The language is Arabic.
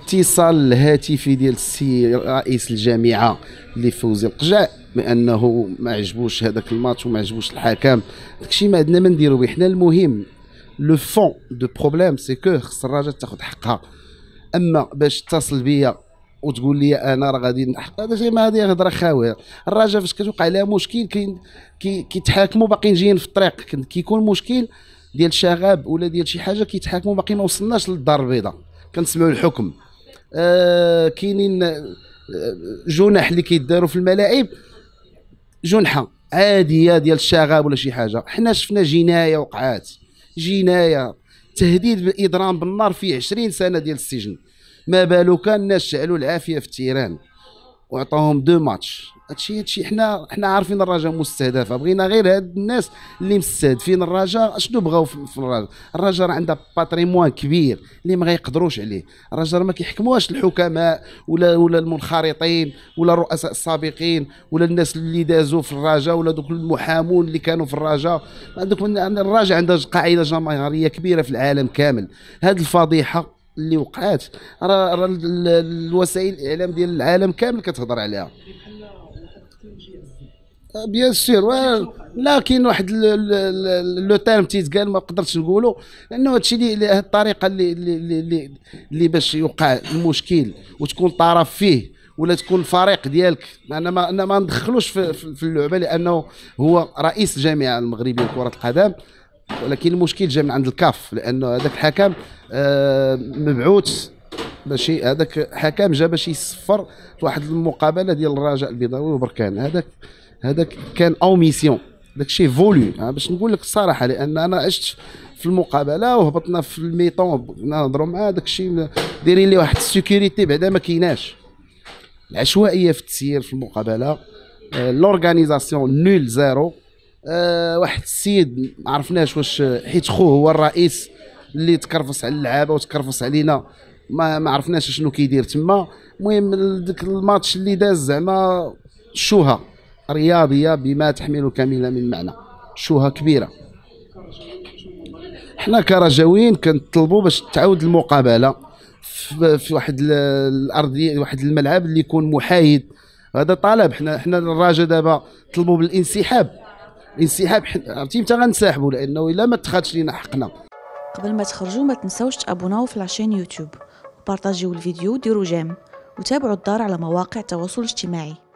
اتصال هاتفي ديال السي رئيس الجامعه اللي فوزي القجع بانه ما عجبوش هذاك الماتش وما عجبوش الحكم داكشي ما عندنا ما نديرو به حنا المهم لو فون دو بروبليم سي كو خص الرجاء تاخذ حقها اما باش تصل بيا وتقول لي انا راه غادي نحقق هذا شيء ما هذه هضره خاويه الرجاء فاش كتوقع لها مشكل كاين كيتحاكموا باقيين جايين في الطريق كيكون مشكل ديال الشغب ولا ديال شي حاجه كيتحاكموا باقي ما وصلناش للدار البيضاء كنسمعوا الحكم آه كاينين آه، جنح اللي كيداروا في الملاعب جنحه عاديه ديال الشغب ولا شي حاجه حنا شفنا جنايه وقعات جنايه تهديد بالاضرام بالنار في 20 سنه ديال السجن ما بالو كان الناس شعلوا العافيه في التيران وعطاهم دو ماتش هادشي هادشي حنا حنا عارفين الرجاء مستهدفه بغينا غير هاد الناس اللي مستهدفين الرجاء شنو بغاو في الرجاء الرجاء راه عندها باتريموان كبير اللي ما غيقدروش عليه الرجاء ما كيحكموهاش الحكماء ولا ولا المنخرطين ولا الرؤساء السابقين ولا الناس اللي دازوا في الرجاء ولا دوك المحامون اللي كانوا في الرجاء عندك الرجاء عندها قاعده جماهيريه كبيره في العالم كامل هاد الفضيحه اللي وقعات راه الوسائل الاعلام ديال العالم كامل كتهضر عليها بيان سور لكن واحد لو تيرم تيتقال ما قدرتش نقولو لانه هادشي اللي الطريقه اللي اللي اللي باش يوقع المشكل وتكون طرف فيه ولا تكون الفريق ديالك انا ما انا ما ندخلوش في, في اللعبه لانه هو رئيس الجامعه المغربيه لكره القدم ولكن المشكل جا من عند الكاف لانه هذاك الحكم آه، مبعوث باش هذاك حكم جا باش يصفر واحد المقابله ديال الرجاء البيضاوي وبركان هذاك هذاك كان او ميسيون داك الشيء فولي آه، باش نقول لك الصراحه لان انا عشت في المقابله وهبطنا في الميطون نهضروا معاه داك الشيء دايرين لي واحد السيكوريتي بعدا ما كايناش العشوائيه في التسيير في المقابله لورغانيزاسيون نول زيرو واحد السيد ما عرفناش واش حيت خوه هو الرئيس اللي تكرفص على اللعابه وتكرفص علينا ما ما عرفناش شنو كيدير تما المهم ديك الماتش اللي داز زعما شوها رياضيه بما تحمل كامله من معنى شوها كبيره حنا كرجاويين كنطلبوا باش تعاود المقابله في واحد الارضيه واحد الملعب اللي يكون محايد هذا طلب حنا حنا الرجاء دابا طلبوا بالانسحاب الانسحاب عرفتي امتى غنسحبوا لانه الا ما تخدش لينا حقنا قبل ما تخرجوا ما تنساوش تابوناو في لاشين يوتيوب وبارطاجيو الفيديو وديروا جيم وتابعوا الدار على مواقع التواصل الاجتماعي